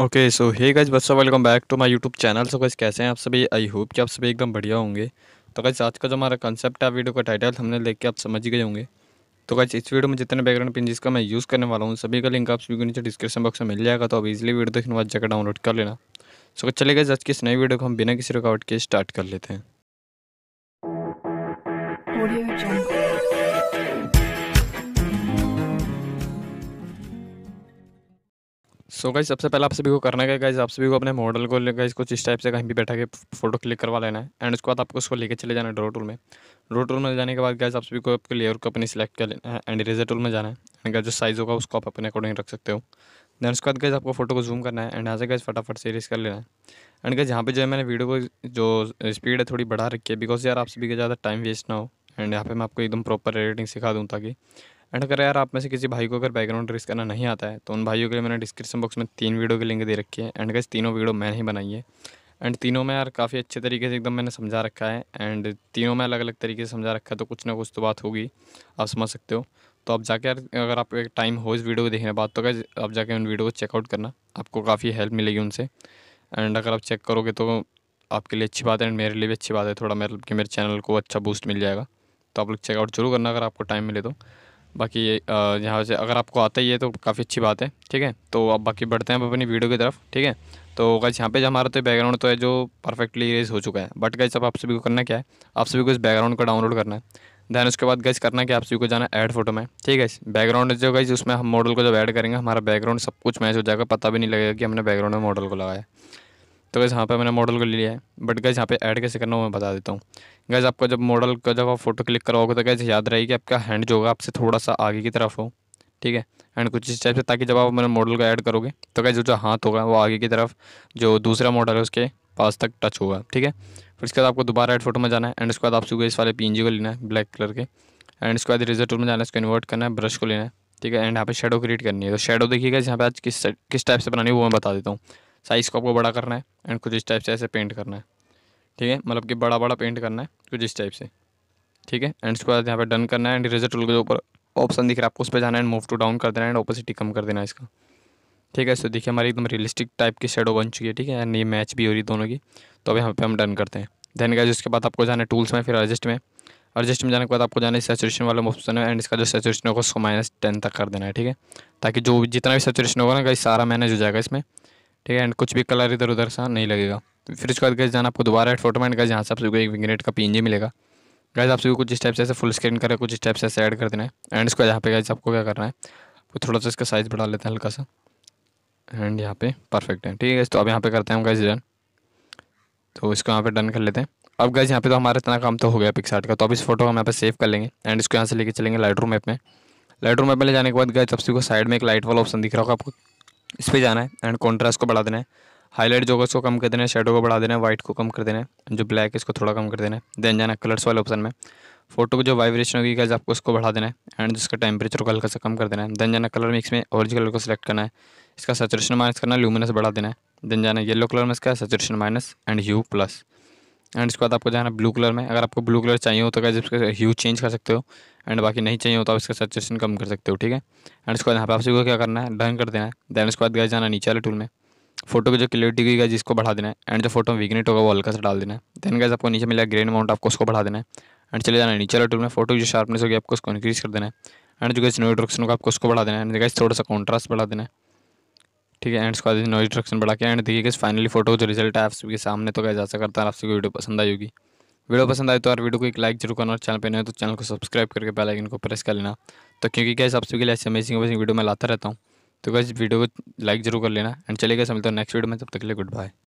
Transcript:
okay so hey guys बस welcome back to my YouTube channel so guys कैसे हैं आप सभी आई होप कि आप सभी एकदम बढ़िया होंगे तो गज आज का जो हमारा कंसेप्ट है वीडियो का टाइटल हमने देख के आप समझ गए होंगे तो गज इस वीडियो में जितने बैकग्राउंड पिन जिसका मैं यूज़ करने वाला हूँ सभी का लिंक आप सभी को नीचे डिस्क्रिप्शन बॉक्स में मिल जाएगा तो आप इजिली वीडियो देखने बाद जाकर डाउनलोड कर लेना सो चले गए आज की इस नई वीडियो को हम बिना किसी रुकावट के स्टार्ट कर लेते हैं सो so गाइज सबसे पहले आप सभी को करना है गाइज आप सभी को अपने मॉडल को गाइज कुछ इस टाइप से कहीं भी बैठा के फोटो क्लिक करवा लेना है एंड उसके बाद आपको उसको लेके चले जाना है ड्रो टूल में ड्रो टूल में जाने के बाद गाइज आप सभी को आपके लेयर को अपनी सिलेक्ट कर लेना है एंड इरेजर टूल में जाना है एंड गाइज जो साइज़ होगा उसको आप अपने अकॉर्डिंग रख सकते हो दैन उसके बाद गैस आपको फोटो को जूम करना है एंड यहाँ से गैस फटाफट से रेस कर लेना है एंड गैस यहाँ पे जो है मैंने वीडियो को जो स्पीड है थोड़ी बढ़ा रखी है बिकॉज यार आप सभी का ज़्यादा टाइम वेस्ट ना हो एंड यहाँ पे मैं आपको एकदम प्रॉपर एडिटिंग सिखा दूँ ताकि एंड अगर यार आप में से किसी भाई को अगर बैकग्राउंड रेस करना नहीं आता है तो उन भाइयों के लिए मैंने डिस्क्रिप्शन बॉक्स में तीन वीडियो के लिंक दे रखी है एंड गैस तीनों वीडियो मैंने ही बनाई है एंड तीनों में यार काफ़ी अच्छे तरीके से एकदम मैंने समझा रखा है एंड तीनों में अलग अलग तरीके से समझा रखा है तो कुछ ना कुछ तो बात होगी आप समझ सकते हो तो आप जाके यार अगर आप एक टाइम हो इस वीडियो को देखने बाद तो गैस आप जाके उन वीडियो को चेकआउट करना आपको काफ़ी हेल्प मिलेगी उनसे एंड अगर आप चेक करोगे तो आपके लिए अच्छी बात है एंड मेरे लिए भी अच्छी बात है थोड़ा मेरे मतलब कि मेरे चैनल को अच्छा बूस्ट मिल जाएगा तो आप लोग चेकआउट जरूर करना अगर आपको टाइम मिले तो बाकी यहाँ से अगर आपको आता ही है तो काफ़ी अच्छी बात है ठीक है तो अब बाकी बढ़ते हैं अब अपनी वीडियो की तरफ ठीक है तो गैस यहाँ पे जो हमारा तो बैकग्राउंड तो है जो परफेक्टली इरेज हो चुका है बट गैस अब आप सभी को करना क्या है आप सभी को इस बैकग्राउंड को डाउनलोड करना है दैन उसके बाद गैस करना क्या आप सभी को जाना ऐड फोटो में ठीक है बैकग्राउंड जो गई उसमें हम मॉडल को जब ऐड करेंगे हमारा बैकग्राउंड सब कुछ मैच हो जाएगा पता भी नहीं लगेगा कि हमने बैकग्राउंड में मॉडल को लगाया तो गैस यहाँ पर मैंने मॉडल को ले लिया है बट गैस यहाँ पे ऐड कैसे करना हो मैं बता देता हूँ गैस आपको जब मॉडल का जब आप फोटो क्लिक कराओगे तो गैस याद रहेगी आपका हैंड जो होगा आपसे थोड़ा सा आगे की तरफ हो ठीक है एंड कुछ इस टाइप से ताकि जब आप मेरे मॉडल को ऐड करोगे तो गैस जो जो हाथ होगा वो आगे की तरफ जो दूसरा मॉडल है उसके पास तक टच होगा ठीक है फिर इसके बाद आपको दोबारा एड फोटो में जाना है एंड उसके बाद आप सुबह इस वाले पी को लेना है ब्लैक कलर के एंड उसके बाद रिजल्ट में जाना है उसको इन्वर्ट करना है ब्रश को लेना है ठीक है एंड यहाँ पे शेडो क्रिएट करनी है तो शेडो देखिएगा यहाँ पे आज किस किस टाइप से बनानी है वो मैं बता देता हूँ साइज़ को आपको बड़ा करना है एंड कुछ इस टाइप से ऐसे पेंट करना है ठीक है मतलब कि बड़ा बड़ा पेंट करना है कुछ इस टाइप से ठीक है एंड उसके बाद यहाँ पर डन करना है एंड रिजल्ट टूल के ऊपर ऑप्शन दिख रहा है आपको उस पर जाना है एंड मूव टू डाउन कर देना है एंड ओपोसिटी कम कर देना है इसका ठीक है सो देखिए हमारी एकदम रियलिस्टिक टाइप की शेडो बन चुकी है ठीक है एंड ये मैच भी हो रही दोनों की तो अब यहाँ पे हम डन करते हैं देन गाइज उसके बाद आपको जाना है टूल्स में फिर एडजस्ट में एडजस्ट में जाने के बाद आपको जाना है सैचुरेशन वाले ऑप्शन में एंड इसका जो सैचुरेशन होगा उसको माइनस टेन तक कर देना है ठीक है ताकि जो जितना भी सैचुरेशन होगा ना कहीं सारा मैनेज हो जाएगा इसमें ठीक है एंड कुछ भी कलर इधर उधर सा नहीं लगेगा फिर उसके बाद गैस जाना आपको दोबारा एड फोटो में गैस जहाँ से आप सबको एक विंगनेट का पीएनजी मिलेगा गैस आप सबको कुछ स्टेप से ऐसे फुल स्क्रीन करें कुछ स्टेप से ऐसे ऐड कर देना है एंड इसको यहाँ पे गैस आपको क्या करना है आपको थोड़ा सा इसका साइज़ बढ़ा लेते हैं हल्का सा एंड यहाँ पे परफेक्ट है ठीक है तो अब यहाँ पे करते हैं हम गैस डन तो इसको यहाँ पे डन कर लेते हैं अब गैस यहाँ पे तो हमारा इतना काम तो हो गया पिक्सार्ट का तो अब इस फोटो को हम यहाँ पर सेव कर लेंगे एंड इसको यहाँ से लेके चलेंगे लाइट रूम में लाइट रूम में ले जाने के बाद गैस अब को साइड में एक लाइट वाला ऑप्शन दिख रहा होगा आपको इस पर जाना है एंड कॉन्ट्रास्ट को बढ़ा देना है हाईलाइट जो होगा उसको कम कर देना है शेडो को बढ़ा देना है वाइट को कम कर देना है जो ब्लैक है इसको थोड़ा कम कर देना है देन जाना कलर्स वाले ऑप्शन में फोटो को जो वाइब्रेशन होगी गैस आपको उसको बढ़ा देना है एंड जिसका टेम्परेचर को हल्का सा कम कर देना है देन जाना कलर मिक्स में ऑरेंज कलर को सिलेक्ट करना है इसका सचुरेशन माइनस करना है लूमिनस बढ़ा देना है देन जाना येलो कलर में इसका saturation minus and hue plus and इसके बाद आपको जाना ब्लू कलर में अगर आपको ब्लू कलर चाहिए हो तो क्या जिसका ह्यू चेंज कर सकते हो एंड बाकी नहीं चाहिए हो तो आप इसका सजेशन कम कर सकते हो ठीक है एंड उसके बाद यहाँ पे आप सभी को क्या करना है डन कर देना है देन उसके बाद गए जाना नीचे वाले टूल में फोटो की जो क्लियरिटी होगी जिसको बढ़ा देना है एंड जो फोटो में वीगनेट होगा वो हल्का सा डाल देना है देन गैस आपको नीचे मिला ग्रेन अमाउंट आपको उसको बढ़ा देना है एंड चले जाना नीचे वाले टूल में फोटो की जो शार्पनेस होगी आपको उसको इंक्रीज कर देना है एंड जो गैस नॉइज डिडक्शन होगा आपको उसको बढ़ा देना है एंड गैस थोड़ा सा कॉन्ट्रास्ट बढ़ा देना है ठीक है एंड उसके बाद नॉइज डिडक्शन बढ़ा के एंड देखिए गैस फाइनली फोटो जो रिजल्ट है आप सबके सामने तो गैस ऐसा करता है आप सबको वीडियो पसंद आई होगी वीडियो पसंद आए तो और वीडियो को एक लाइक जरूर करना और चैनल पर नहीं तो चैनल को सब्सक्राइब करके बेल आइकन को प्रेस कर लेना तो क्योंकि क्या सबसे पहले के लिए ऐसी अमेजिंग अमेजिंग वीडियो मैं लाता रहता हूँ तो क्या वीडियो को लाइक जरूर कर लेना एंड चलिए गैस हूँ नेक्स्ट वीडियो में तब तक के लिए गुड बाय